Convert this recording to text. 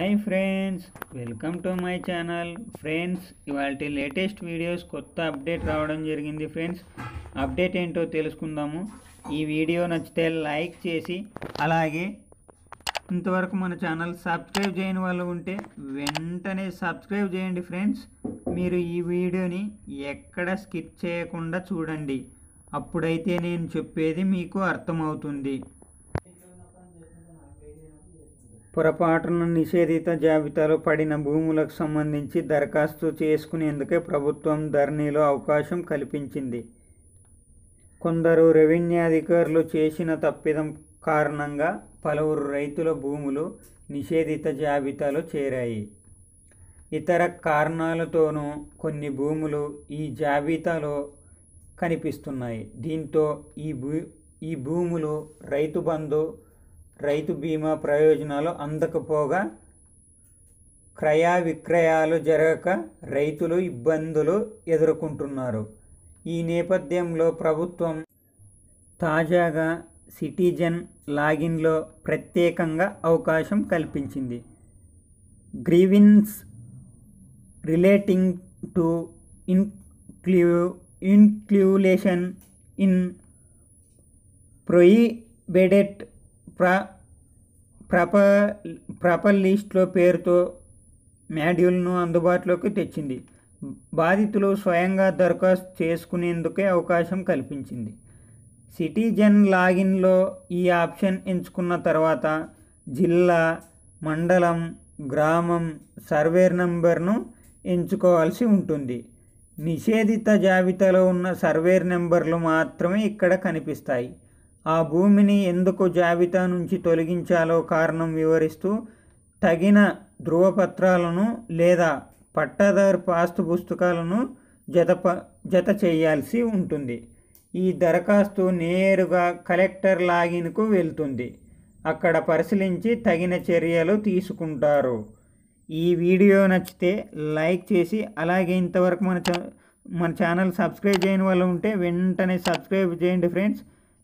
hi friends welcome to my channel friends ఇవాళ latest videos కొత్త update రావడం జరిగింది ఫ్రెండ్స్ అప్డేట్ ఏంటో తెలుసుకుందాము ఈ వీడియో నచ్చితే లైక్ చేసి అలాగే ఇంతవరకు మన ఛానల్ సబ్స్క్రైబ్ చేయని వాళ్ళు ఉంటే వెంటనే సబ్స్క్రైబ్ చేయండి ఫ్రెండ్స్ మీరు ఈ వీడియోని ఎక్కడ స్కిప్ చేయకుండా చూడండి అప్పుడైతే నేను చెప్పేది మీకు అర్థమవుతుంది పొరపాటున నిషేధిత జాబితాలో పడిన భూములకు సంబంధించి దరఖాస్తు చేసుకునేందుకే ప్రభుత్వం ధరణిలో అవకాశం కల్పించింది కొందరు రెవెన్యూ అధికారులు చేసిన తప్పిదం కారణంగా పలువురు రైతుల భూములు నిషేధిత జాబితాలో చేరాయి ఇతర కారణాలతోనూ కొన్ని భూములు ఈ జాబితాలో కనిపిస్తున్నాయి దీంతో ఈ భూ ఈ భూములు రైతు బంధు రైతు బీమా ప్రయోజనాలు అందకపోగా క్రయ విక్రయాలు జరగక రైతులు ఇబ్బందులు ఎదుర్కొంటున్నారు ఈ నేపథ్యంలో ప్రభుత్వం తాజాగా సిటిజన్ లాగిన్లో ప్రత్యేకంగా అవకాశం కల్పించింది గ్రీవిన్స్ రిలేటింగ్ టు ఇన్క్లూ ఇన్క్లూలేషన్ ఇన్ ప్రొయిబెడెట్ ప్రా ప్రప ప్రపల్ లిస్ట్లో పేరుతో మాడ్యూల్ను అందుబాటులోకి తెచ్చింది బాధితులు స్వయంగా దరఖాస్తు చేసుకునేందుకే అవకాశం కల్పించింది సిటిజన్ లాగిన్లో ఈ ఆప్షన్ ఎంచుకున్న తర్వాత జిల్లా మండలం గ్రామం సర్వేర్ నెంబర్ను ఎంచుకోవాల్సి ఉంటుంది నిషేధిత జాబితాలో ఉన్న సర్వేర్ నెంబర్లు మాత్రమే ఇక్కడ కనిపిస్తాయి ఆ భూమిని ఎందుకు జాబితా నుంచి తొలగించాలో కారణం వివరిస్తూ తగిన ధృవపత్రాలను లేదా పట్టాదారు పాస్తు పుస్తకాలను జతప జత చేయాల్సి ఉంటుంది ఈ దరఖాస్తు నేరుగా కలెక్టర్ లాగిన్కు వెళ్తుంది అక్కడ పరిశీలించి తగిన చర్యలు తీసుకుంటారు ఈ వీడియో నచ్చితే లైక్ చేసి అలాగే ఇంతవరకు మన మన ఛానల్ సబ్స్క్రైబ్ చేయని వాళ్ళు ఉంటే వెంటనే సబ్స్క్రైబ్ చేయండి ఫ్రెండ్స్